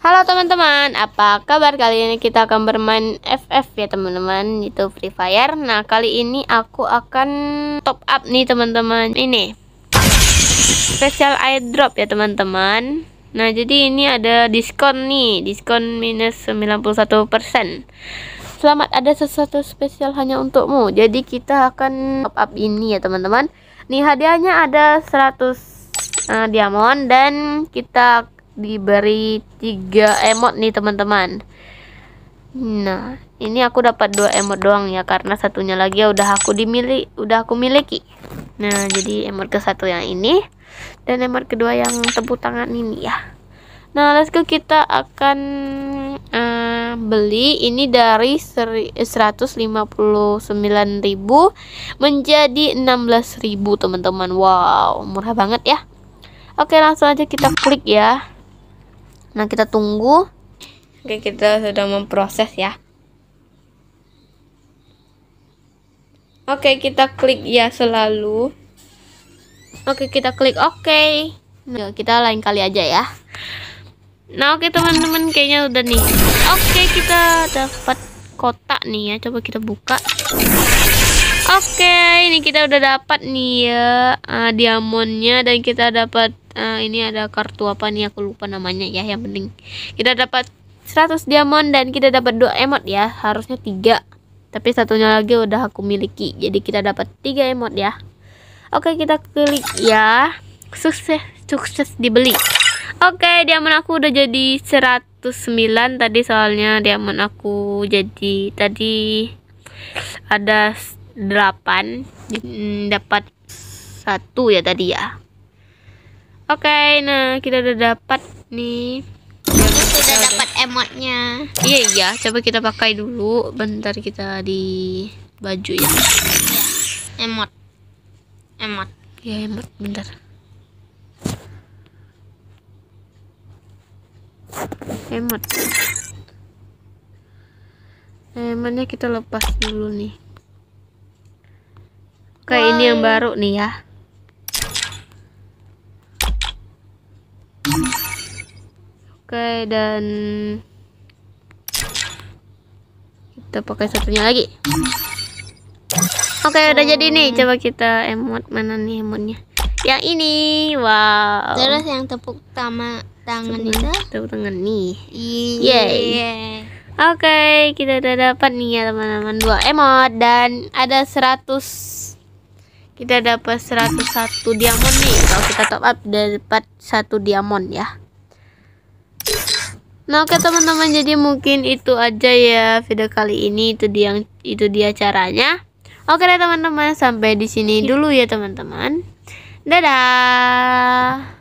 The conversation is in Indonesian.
Halo teman-teman, apa kabar? Kali ini kita akan bermain FF ya teman-teman Itu Free Fire Nah kali ini aku akan top up nih teman-teman Ini Special airdrop ya teman-teman Nah jadi ini ada diskon nih Diskon minus 91% Selamat ada sesuatu spesial hanya untukmu Jadi kita akan top up ini ya teman-teman Nih hadiahnya ada 100 uh, eh, diamond Dan kita diberi tiga emot nih teman-teman nah ini aku dapat dua emot doang ya karena satunya lagi ya udah aku dimilih udah aku miliki nah jadi emot ke satu yang ini dan emot kedua yang tepuk tangan ini ya nah let's go kita akan uh, beli ini dari 159.000 menjadi 16.000 teman-teman wow murah banget ya Oke langsung aja kita klik ya Nah, kita tunggu. Oke, kita sudah memproses ya. Oke, kita klik ya selalu. Oke, kita klik oke. Okay. Nah, kita lain kali aja ya. Nah, oke okay, teman-teman, kayaknya udah nih. Oke, okay, kita dapat kotak nih ya. Coba kita buka. Oke, okay, ini kita udah dapat nih ya uh, diamondnya dan kita dapat uh, ini ada kartu apa nih aku lupa namanya ya yang penting kita dapat 100 diamond dan kita dapat dua emot ya harusnya tiga tapi satunya lagi udah aku miliki jadi kita dapat tiga emot ya oke okay, kita klik ya sukses sukses dibeli oke okay, diamond aku udah jadi 109 tadi soalnya diamond aku jadi tadi ada 8 mm, dapat satu ya tadi ya oke okay, nah kita udah dapat nih sudah dapat emotnya iya iya coba kita pakai dulu bentar kita di baju ya, ya emot emot ya emot bentar emot emotnya kita lepas dulu nih Oke, Why? ini yang baru nih ya. Oke, dan kita pakai satunya lagi. Oke, udah jadi nih. Oh. Coba kita emot mana nih emotnya? Yang ini. Wow. Terus yang tepuk sama tangan tepuk, itu? Tepuk tangan nih. Iya. Oke, okay, kita udah dapat nih ya teman-teman dua emot dan ada 100 kita dapat 101 diamond nih kalau kita top up dapat satu diamond ya Nah oke teman-teman jadi mungkin itu aja ya video kali ini itu dia itu dia caranya. Oke deh teman-teman sampai di sini dulu ya teman-teman. Dadah.